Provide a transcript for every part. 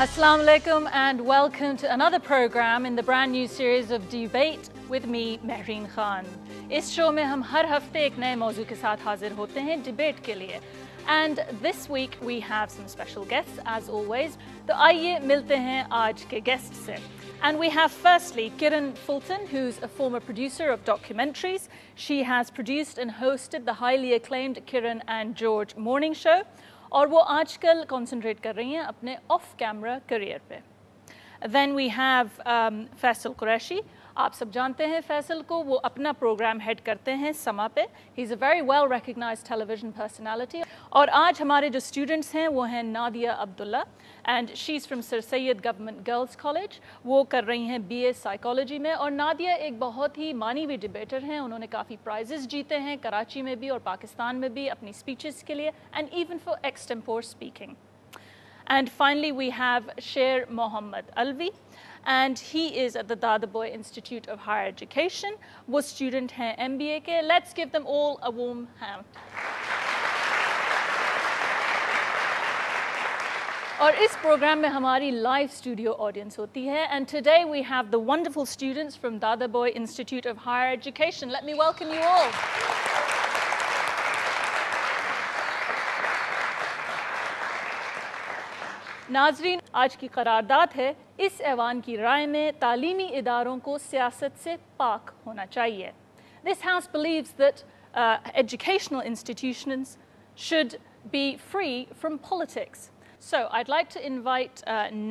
Assalamu alaikum and welcome to another program in the brand new series of Debate with me, Mehreen Khan. इस show में हम हर हफ्ते एक नए मौजू के debate ke liye. And this week we have some special guests as always. So आइए मिलते हैं आज guests se. And we have firstly Kiran Fulton, who's a former producer of documentaries. She has produced and hosted the highly acclaimed Kiran and George Morning Show. और वो आजकल concentrate कर रही हैं अपने ऑफ कैमरा करियर पे then we have Faisal Qureshi आप सब जानते हैं फैसल को वो अपना प्रोग्राम हेड करते हैं समा पे he is a very well recognise television personality और आज हमारे जो स्टूडेंट्स हैं वो हैं Nadia Abdullah and she is from sir Syed government girls college वो कर रही हैं बी ए साइकोलॉजी में और नादिया एक बहुत ही मानी हुई डिबेटर हैं उन्होंने काफ़ी प्राइजेस जीते हैं कराची में भी और पाकिस्तान में भी अपनी स्पीचेस के लिए and even for extempore speaking and finally we have Sher Mohammad Alvi and he is at the Dadaboy Institute of Higher Education, was student here MBA. Let's give them all a warm hand. और इस program में हमारी live studio audience होती है and today we have the wonderful students Institute of Higher Education. Let me welcome you all. नाजरीन आज की करारदाद है इस ऐवान की राय में तालीमी इदारों को सियासत से पाक होना चाहिए this house believes that educational institution should be free from politics so I'd like to invite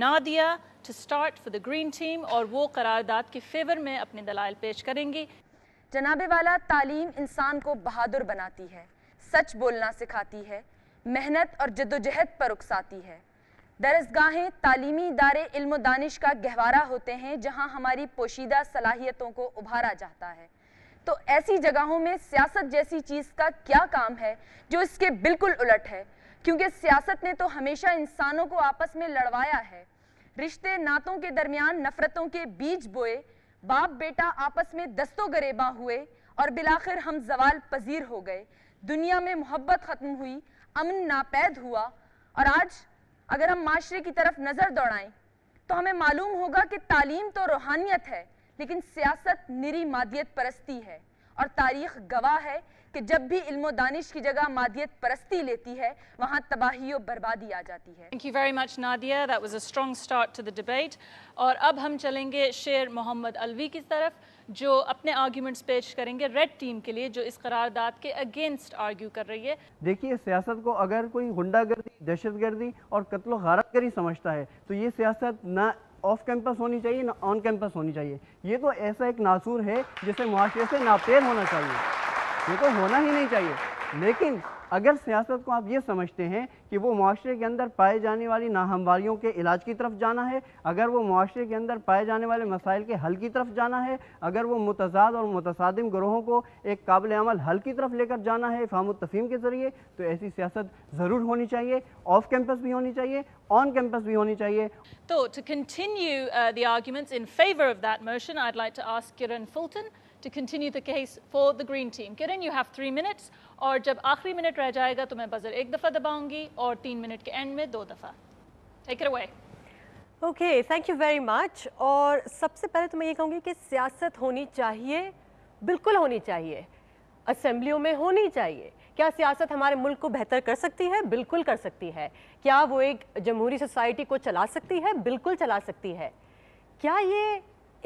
Nadia to start for the green team और वो करारदाद के फेवर में अपने दलाल पेश करेंगी जनाबे वाला तालीम इंसान को बहादुर बनाती है सच बोलना सिखाती है मेहनत और जद्दोजहद पर उकसाती है दरसगाहें तालीमी इदारे इल्म दानिश का गहवारा होते हैं जहां हमारी पोशीदा सलाहियतों को उभारा जाता है तो ऐसी जगहों में सियासत जैसी चीज़ का क्या काम है जो इसके बिल्कुल उलट है क्योंकि सियासत ने तो हमेशा इंसानों को आपस में लड़वाया है रिश्ते नातों के दरमियान नफ़रतों के बीज बोए बाप बेटा आपस में दस्तों गरेबा हुए और बिलाखिर हम जवाल पजीर हो गए दुनिया में मोहब्बत ख़त्म हुई अमन नापैद हुआ और आज अगर हम माशरे की तरफ नज़र दौड़ाएं तो हमें मालूम होगा कि तालीम तो रूहानियत है लेकिन सियासत निरी मादियत परस्ती है और तारीख गवाह है कि जब भी इल्मो दानिश की जगह मादियत परस्ती लेती है वहाँ तबाही और बर्बादी आ जाती है thank you very much Nadia that was a strong start to the debate और अब हम चलेंगे शेर मोहम्मद अलवी की तरफ जो अपने आर्ग्यूमेंट्स पेश करेंगे रेड टीम के लिए जो इस करारदाद के अगेंस्ट आर्ग्यू कर रही है देखिए सियासत को अगर कोई गुंडागर्दी दहशतगर्दी और कत्लो गारतगरी समझता है तो ये सियासत ना ऑफ कैंपस होनी चाहिए ना ऑन कैंपस होनी चाहिए ये तो ऐसा एक नासूर है जिसे मुआरे से नापेद होना चाहिए ये तो होना ही नहीं चाहिए लेकिन अगर सियासत को आप ये समझते हैं कि वो माशरे के अंदर पाए जाने वाली नाहमवारियों के इलाज की तरफ जाना है अगर वो माशरे के अंदर पाए जाने वाले मसाइल के हल की तरफ जाना है अगर वो मुतजाद और मुतसादम ग्रोहों को एक काबिल अमल हल की तरफ लेकर जाना है फाम तफीम के ज़रिए तो ऐसी सियासत ज़रूर होनी चाहिए ऑफ कैंपस भी होनी चाहिए ऑन कैंपस भी होनी चाहिए तो to continue the in favour of that motion I like to ask Kiran Fulton to continue the case for the green team. Kiran, you have three minutes और जब आखिरी मिनट रह जाएगा तो मैं बजर एक दफ़ा दबाऊंगी और तीन मिनट के एंड में दो दफ़ा take away okay thank you very much और सबसे पहले तो मैं ये कहूँगी कि सियासत होनी चाहिए बिल्कुल होनी चाहिए असम्बलियों में होनी चाहिए क्या सियासत हमारे मुल्क को बेहतर कर सकती है बिल्कुल कर सकती है क्या वो एक जमहूरी सोसाइटी को चला सकती है बिल्कुल चला सकती है क्या ये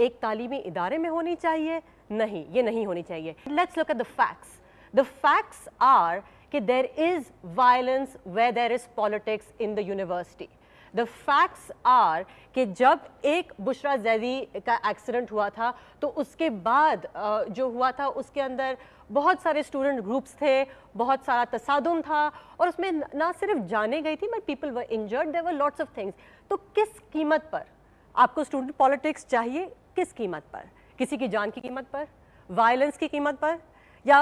एक तालीमी इदारे में होनी चाहिए नहीं ये नहीं होनी चाहिए let's look at the facts the facts are कि there is violence way there is politics in the university the facts are कि जब एक बुशरा जैदी का एक्सीडेंट हुआ था तो उसके बाद जो हुआ था उसके अंदर बहुत सारे स्टूडेंट ग्रुप्स थे बहुत सारा तसादम था और उसमें ना सिर्फ जाने गई थी but people were injured there were lots of things तो किस कीमत पर आपको स्टूडेंट पॉलिटिक्स चाहिए किस कीमत पर किसी की जान की कीमत पर वायलेंस की कीमत पर या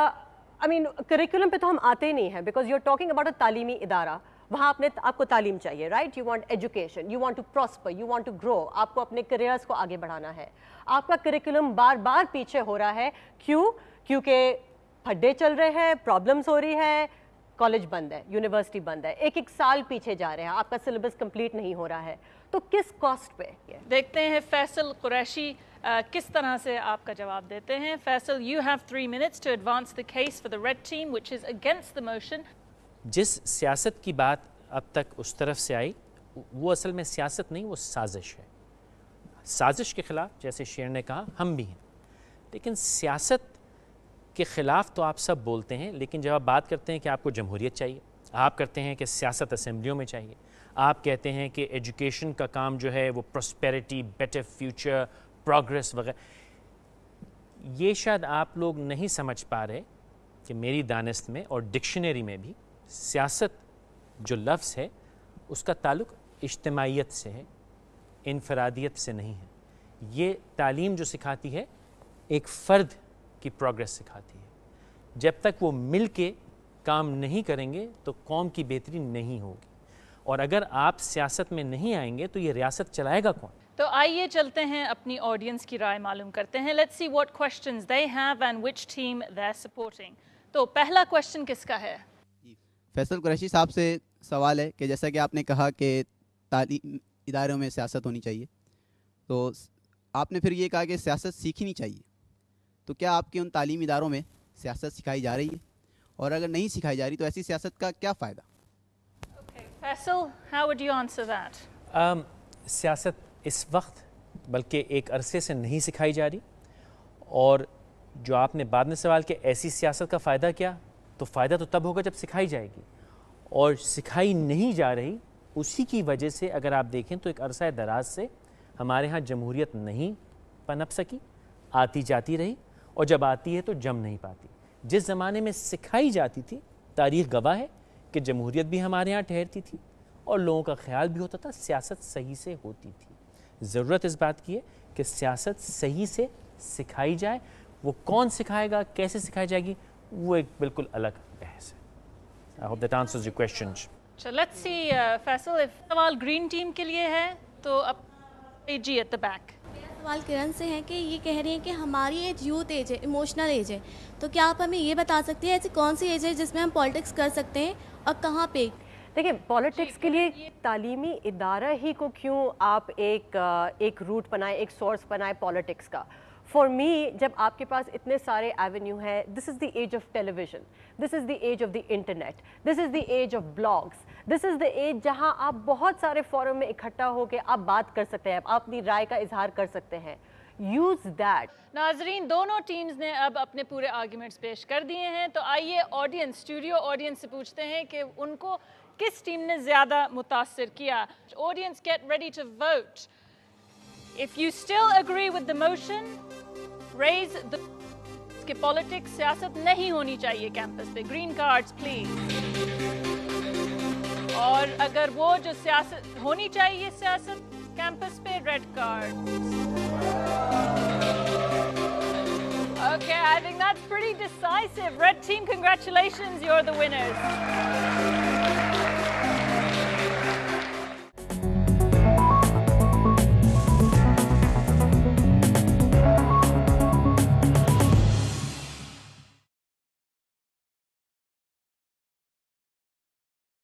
आई मीन करिकुलम पे तो हम आते ही नहीं हैं because you are talking about a तालीमी इदारा वहाँ आपने आपको तालीम चाहिए right you want education you want to prosper you want to grow आपको अपने करियर्स को आगे बढ़ाना है आपका करिकुलम बार बार पीछे हो रहा है क्यों क्योंकि फड्डे चल रहे हैं प्रॉब्लम्स हो रही है कॉलेज बंद है यूनिवर्सिटी बंद है एक एक साल पीछे जा रहे हैं आपका सिलेबस कंप्लीट नहीं हो रहा है तो किस कॉस्ट पे देखते हैं फैसल कुरैशी Uh, किस तरह से आपका जवाब देते हैं Faisal you have three minutes to advance the case for the red team which is against the motion जिस सियासत की बात अब तक उस तरफ से आई वो असल में सियासत नहीं वो साजिश है साजिश के ख़िलाफ़ जैसे शेर ने कहा हम भी हैं लेकिन सियासत के ख़िलाफ़ तो आप सब बोलते हैं लेकिन जब आप बात करते हैं कि आपको जमहूरियत चाहिए आप करते हैं कि सियासत असम्बलियों में चाहिए आप कहते हैं कि एजुकेशन का काम जो है वो प्रॉस्पेरिटी बेटर फ्यूचर प्रोग्रेस वगैरह ये शायद आप लोग नहीं समझ पा रहे कि मेरी दानस्त में और डिक्शनरी में भी सियासत जो लफ्ज़ है उसका ताल्लुक इज्तमाहीत से है इनफरादियत से नहीं है ये तालीम जो सिखाती है एक फ़र्द की प्रोग्रेस सिखाती है जब तक वो मिल के काम नहीं करेंगे तो कौम की बेहतरी नहीं होगी और अगर आप सियासत में नहीं आएंगे तो ये रियासत चलाएगा कौन तो आइए चलते हैं अपनी ऑडियंस की राय मालूम करते हैं let's see what questions they have and which team they are supporting तो पहला क्वेश्चन किसका है फैसल कुरैशी साहब से सवाल है कि जैसा कि आपने कहा कि तालीम इदारों में सियासत होनी चाहिए तो आपने फिर ये कहा कि सियासत सीखनी चाहिए तो क्या आपके उन तालीम इदारों में सियासत सिखाई जा रही है और अगर नहीं सिखाई जा रही तो ऐसी सियासत का क्या फ़ायदा Faisal how would you answer that सियासत इस वक्त बल्कि एक अरसे से नहीं सिखाई जा रही और जो आपने बाद में सवाल किया ऐसी सियासत का फ़ायदा क्या तो फ़ायदा तो तब होगा जब सिखाई जाएगी और सिखाई नहीं जा रही उसी की वजह से अगर आप देखें तो एक अरसा दराज से हमारे यहाँ जमहूरियत नहीं पनप सकी आती जाती रही और जब आती है तो जम नहीं पाती जिस ज़माने में सिखाई जाती थी तारीख गवाह है कि जमहूरियत भी हमारे यहाँ ठहरती थी और लोगों का ख्याल भी होता था सियासत सही से होती थी ज़रूरत इस बात की है कि सियासत सही से सिखाई जाए वो कौन सिखाएगा कैसे सिखाई जाएगी वो एक बिल्कुल अलग बहस है I hope that answers your questions let's see Faisal if सवाल ग्रीन टीम के लिए है तो अब जी एट द बैक सवाल किरण से है कि ये कह रही है कि हमारी एज यूथ एज है इमोशनल एज है तो क्या आप हमें ये बता सकती हैं ऐसी कौन सी एज है जिसमें हम पॉलिटिक्स कर सकते हैं और कहाँ पे देखिए पॉलिटिक्स के लिए तालीमी इदारा ही को क्यों आप एक एक रूट बनाए एक सोर्स बनाए पॉलिटिक्स का फॉर मी जब आपके पास इतने सारे एवेन्यू हैं this is the age of television this is the age of the internet this is the age of blogs this is the age जहां आप बहुत सारे फॉरम में इकट्ठा होकर आप बात कर सकते हैं आप अपनी राय का इजहार कर सकते हैं यूज दैट नाजरीन दोनों टीम्स ने अब अपने पूरे आर्ग्यूमेंट्स पेश कर दिए हैं तो आइए ऑडियंस स्टूडियो ऑडियंस से पूछते हैं कि उनको किस टीम ने ज़्यादा मुतासर किया audience get ready to vote if you still agree with the motion raise the कि पॉलिटिक्स सियासत नहीं होनी चाहिए कैंपस पे ग्रीन कार्ड्स प्लीज और अगर वो जो सियासत होनी चाहिए सियासत कैंपस पे red card Okay, I think that's pretty decisive. Red team, congratulations, you're the winners.